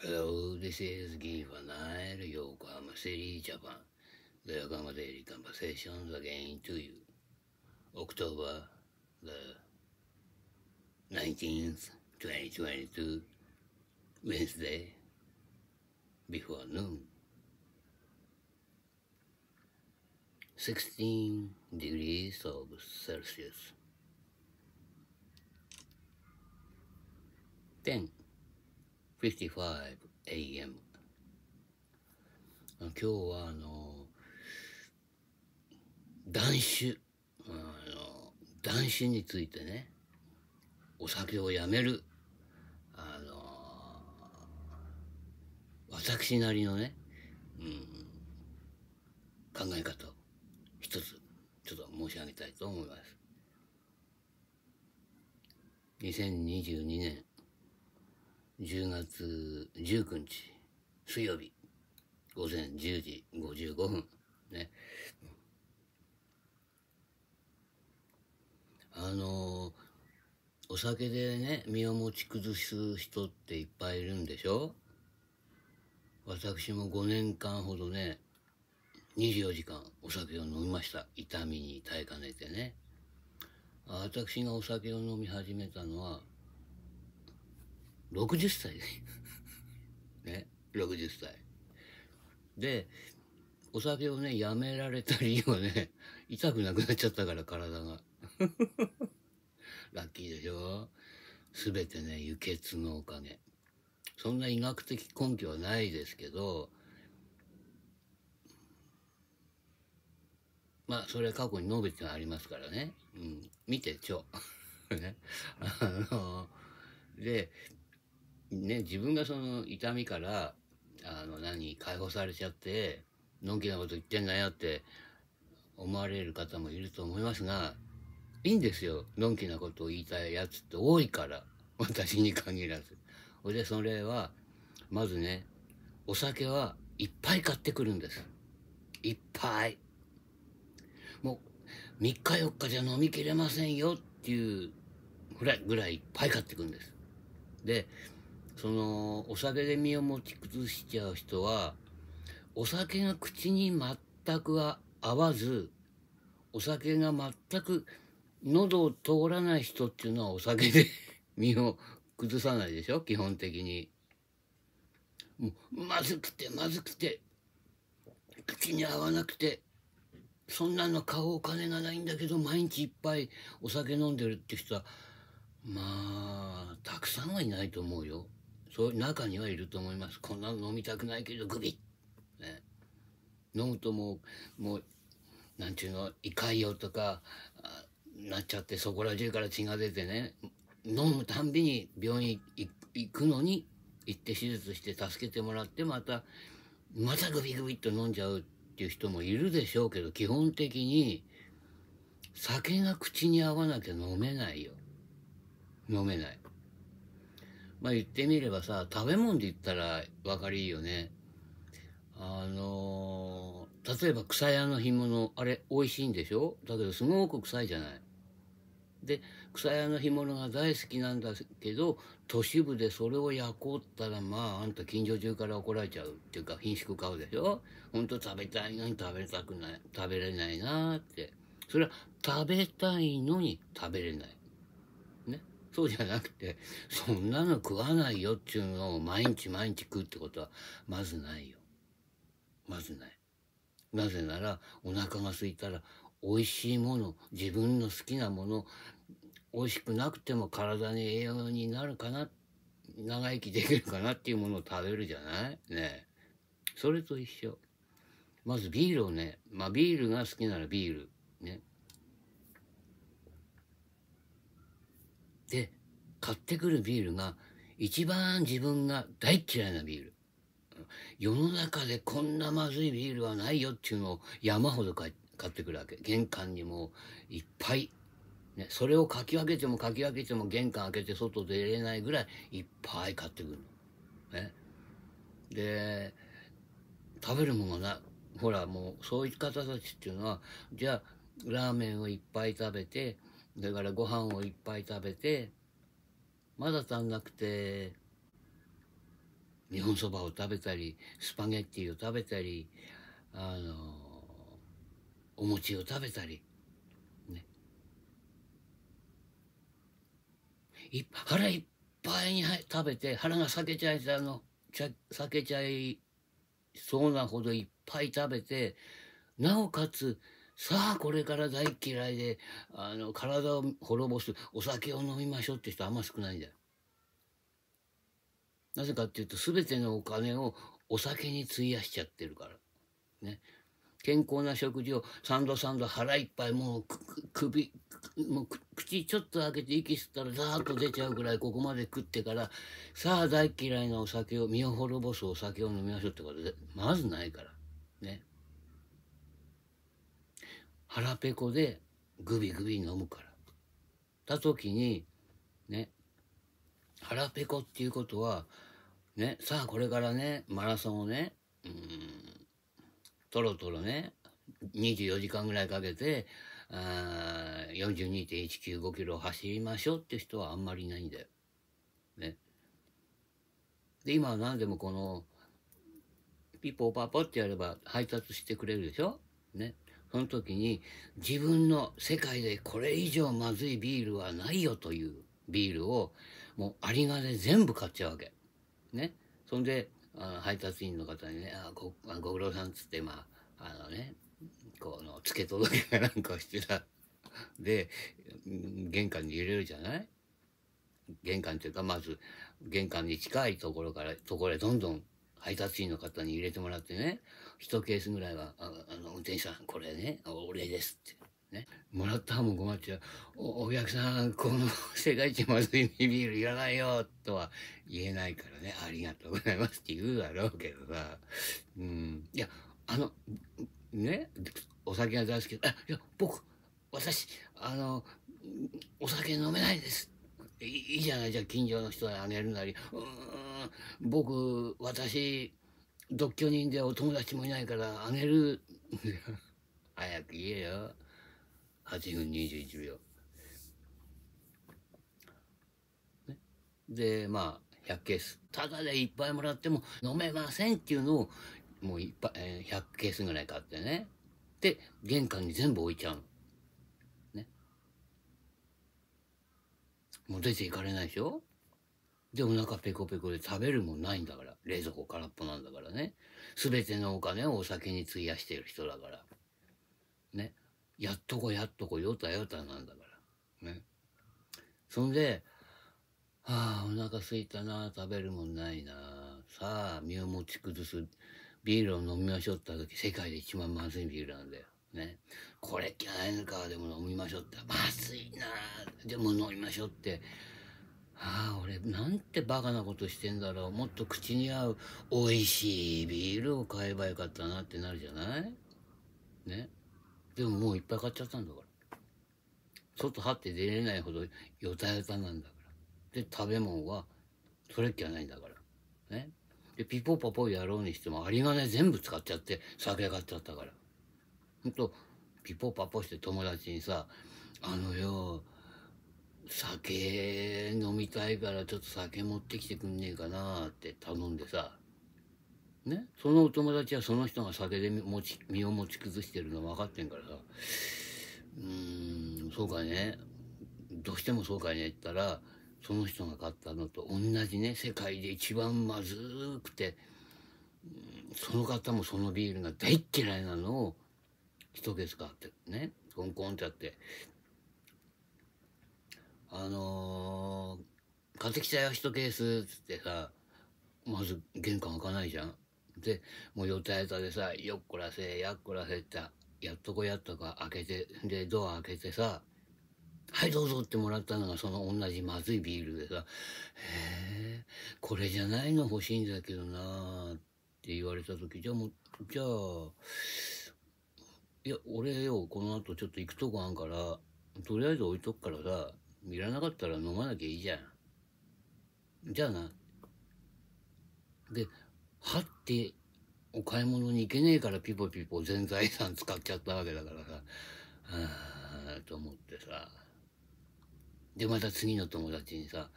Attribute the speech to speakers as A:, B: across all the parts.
A: Hello, this is Giva, Van Eyre, Yokohama City, Japan. The Yokohama Daily Conversations again to you. October the 19th, 2022, Wednesday, before noon. 16 degrees of Celsius. 10. 55 AM 今日はあの断酒あの断酒についてねお酒をやめるあの私なりのね、うん、考え方を一つちょっと申し上げたいと思います2022年10月19日水曜日午前10時55分ねあのお酒でね身を持ち崩す人っていっぱいいるんでしょ私も5年間ほどね24時間お酒を飲みました痛みに耐えかねてね私がお酒を飲み始めたのは60歳ね60歳でお酒をねやめられた理由はね痛くなくなっちゃったから体が ラッキーでしょ全てね輸血のおかげそんな医学的根拠はないですけどまあそれ過去に述べてありますからね、うん、見てちょ ねあのでね、自分がその痛みから、あの、何、解放されちゃって、のんきなこと言ってんなよって思われる方もいると思いますが、いいんですよ。のんきなことを言いたいやつって多いから。私に限らず。ほいで、それは、まずね、お酒はいっぱい買ってくるんです。いっぱい。もう、3日4日じゃ飲みきれませんよっていうぐらい、ぐらいいっぱい買ってくるんです。で、そのお酒で身を持ち崩しちゃう人はお酒が口に全くは合わずお酒が全く喉を通らない人っていうのはお酒で 身を崩さないでしょ基本的に。もうまずくてまずくて口に合わなくてそんなの買うお金がないんだけど毎日いっぱいお酒飲んでるって人はまあたくさんはいないと思うよ。そう中にはいると思いますこんなの飲みたくないけどグビッ、ね、飲むともうもうなんちゅうの胃潰瘍とかなっちゃってそこら中から血が出てね飲むたんびに病院行くのに行って手術して助けてもらってまたまたグビグビっと飲んじゃうっていう人もいるでしょうけど基本的に酒が口に合わなきゃ飲めないよ飲めないまあ言ってみればさ、食べ物で言ったら分かりいいよね。あのー、例えば草屋の干物、あれ美味しいんでしょだけどすごく臭いじゃない。で、草屋の干物が大好きなんだけど、都市部でそれを焼こうったら、まああんた近所中から怒られちゃうっていうか品種買うでしょほんと食べたいのに食べたくない、食べれないなって。それは食べたいのに食べれない。そうじゃなくて、そんなの食わないよっていうのを毎日毎日食うってことは、まずないよ。まずない。なぜなら、お腹が空いたら、美味しいもの、自分の好きなもの、美味しくなくても体に栄養になるかな、長生きできるかなっていうものを食べるじゃないねそれと一緒。まずビールをね、まあビールが好きならビール。ね。で買ってくるビールが一番自分が大嫌いなビール世の中でこんなまずいビールはないよっていうのを山ほど買ってくるわけ玄関にもいっぱい、ね、それをかき分けてもかき分けても玄関開けて外出れないぐらいいっぱい買ってくるの。ね、で食べるものがなほらもうそういう方たちっていうのはじゃあラーメンをいっぱい食べてだからご飯をいっぱい食べて、まだ足んなくて、日本そばを食べたり、スパゲッティを食べたり、あの、お餅を食べたり、ね。い腹いっぱいに食べて、腹が裂けちゃいあの、裂けちゃいそうなほどいっぱい食べて、なおかつ、さあこれから大嫌いであの体を滅ぼすお酒を飲みましょうって人あんま少ないんだよ。なぜかっていうと全てのお金をお酒に費やしちゃってるから。ね、健康な食事を三度三度腹いっぱいもう首もう口ちょっと開けて息吸ったらザーッと出ちゃうぐらいここまで食ってからさあ大嫌いなお酒を身を滅ぼすお酒を飲みましょうってことでまずないからね腹ペコでグビグビ飲むから。た時にね腹ペコっていうことはねさあこれからねマラソンをねうんとろとろね24時間ぐらいかけて42.195キロ走りましょうって人はあんまりいないんだよ。ね。で今は何でもこのピポパポってやれば配達してくれるでしょね。その時に自分の世界でこれ以上まずいビールはないよというビールをもうありがで全部買っちゃうわけ。ね。そんで配達員の方にね「あごご苦労さん」っつってまああのねこの付け届けなんかしてたで玄関に入れるじゃない玄関というかまず玄関に近いところからところへどんどん配達員の方に入れてもらってね1ケースぐらいは「あの運転手さんこれねお礼です」って。ね、もらったも困っちゃうおお客さんこの世界一まずいビールいらないよとは言えないからねありがとうございますって言うだろうけどさうんいやあのねお酒が大好きあいや僕私あのお酒飲めないですいいじゃないじゃあ近所の人にあげるなりうん僕私独居人でお友達もいないからあげる早く言えよ8分21秒、ね、でまあ100ケースただでいっぱいもらっても飲めませんっていうのをもういっぱい、えー、100ケースぐらい買ってねで玄関に全部置いちゃうのねもう出ていかれないでしょで、お腹ペコペコで食べるもんないんだから。冷蔵庫空っぽなんだからね。すべてのお金をお酒に費やしてる人だから。ね。やっとこやっとこ、よたよたなんだから。ね。そんで、はあ、お腹すいたな、食べるもんないな。さあ、身を持ち崩す。ビールを飲みましょうって時、世界で一番まずいビールなんだよ。ね。これっきゃないのか、でも飲みましょうって。まずいな。でも飲みましょうって。ああ、俺、なんてバカなことしてんだろう。もっと口に合う美味しいビールを買えばよかったなってなるじゃないね。でももういっぱい買っちゃったんだから。外張って出れないほどヨタヨタなんだから。で、食べ物は、それっきゃないんだから。ね。で、ピポパポやろうにしても、有り金全部使っちゃって、酒買っちゃったから。ほんと、ピポパポして友達にさ、あのよ、酒飲みたいからちょっと酒持ってきてくんねえかなって頼んでさねそのお友達はその人が酒で持ち身を持ち崩してるの分かってんからさうーんそうかねどうしてもそうかねって言ったらその人が買ったのと同じね世界で一番まずくてその方もそのビールが大嫌いなのを一ケース買ってねコンコンってやってあのー、買ってきたよ、一ケース、つってさ、まず玄関開かないじゃん。で、もうよたつたでさ、よっこらせ、やっこらせって、やっとこやっとか開けて、で、ドア開けてさ、はいどうぞってもらったのがその同じまずいビールでさ、へえ、これじゃないの欲しいんだけどなーって言われた時、じゃあもう、じゃあ、いや、俺よ、この後ちょっと行くとこあんから、とりあえず置いとくからさ、いらなかったら飲まなきゃいいじゃん。じゃあな。で、はってお買い物に行けねえからピポピポ全財産使っちゃったわけだからさ、あと思ってさ。で、また次の友達にさ、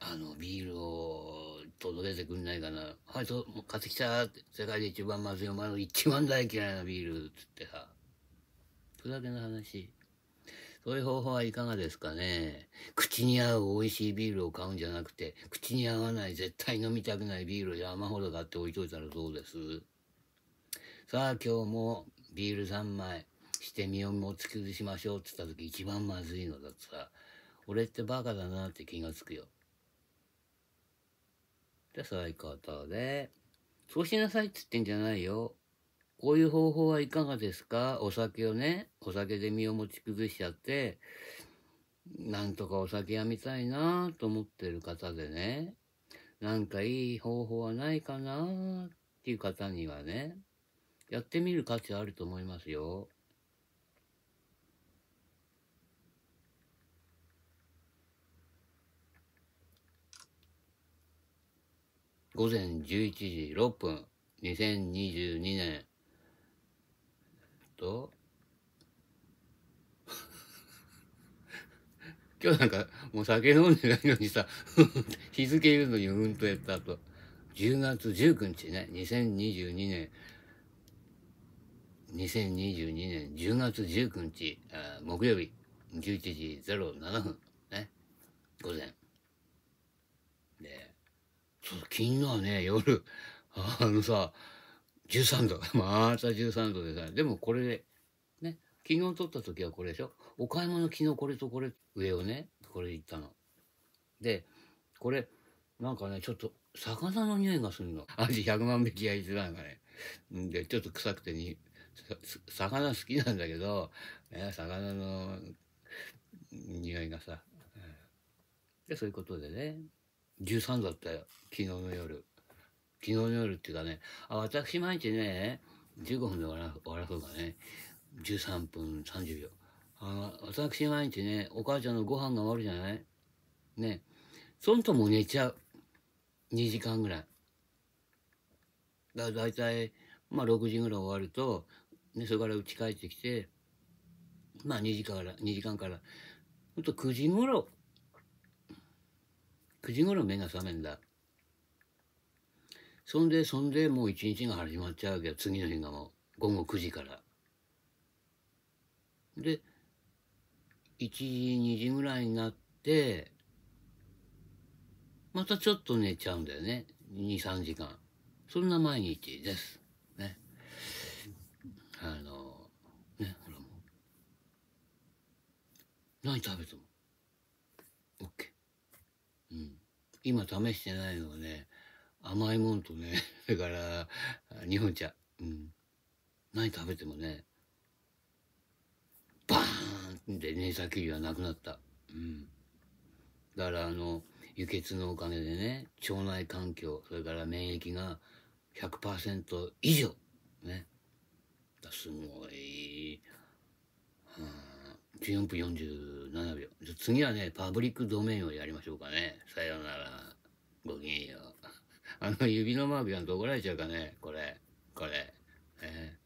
A: あの、ビールを届けてくんないかな。はい、そう、買ってきたって。世界で一番まずいお前の一番大嫌いなビールっつってさ。ふざけの話。そういう方法はいかがですかね。口に合う美味しいビールを買うんじゃなくて、口に合わない絶対飲みたくないビールを山ほど買って置いといたらどうですさあ今日もビール3枚して身をもつき崩しましょうって言った時一番まずいのだとさ、俺ってバカだなって気がつくよ。で、そういうことで、そうしなさいって言ってんじゃないよ。こういう方法はいかがですかお酒をね、お酒で身を持ち崩しちゃって、なんとかお酒やみたいなと思ってる方でね、なんかいい方法はないかなっていう方にはね、やってみる価値あると思いますよ。午前11時6分、2022年と、今日なんか、もう酒飲んでないのにさ、日付言うのにうんとやった後、10月19日ね、2022年、2022年10月19日、木曜日、11時07分、ね、午前。で、そう、昨日ね、夜、あのさ、13度。また13度でさ、でもこれで、ね、昨日撮った時はこれでしょお買い物昨日これとこれ、上をね、これ行ったの。で、これ、なんかね、ちょっと、魚の匂いがするの。アジ100万匹焼いてたんかね。で、ちょっと臭くてに、魚好きなんだけど、ね、魚の匂いがさ。で、そういうことでね、13だったよ、昨日の夜。昨日の夜っていうかね、あ私毎日ね、15分で終わらそうかね、13分30秒。あ私毎日ね、お母ちゃんのご飯が終わるじゃないね。そんとも寝ちゃう。2時間ぐらい。だだいたい、まあ6時ぐらい終わると、ね、それから家帰ってきて、まあ2時間から、2時間から、ほんと9時頃、9時頃目が覚めんだ。そんでそんでもう一日が始まっちゃうわけよ次の日がもう午後9時から。で1時2時ぐらいになってまたちょっと寝ちゃうんだよね23時間そんな毎日ですねあのねほらもう何食べても OK うん今試してないのはね甘いもんとね、そ れから日本茶、うん。何食べてもね、バーンってね、さきりはなくなった。うん。だからあの、輸血のおかげでね、腸内環境、それから免疫が100%以上、ね。すごい。うん、14分47秒。次はね、パブリックドメインをやりましょうかね。さようなら。ごきげんよう。あの指のマークちゃんと怒られちゃうかねこれ、これ。えー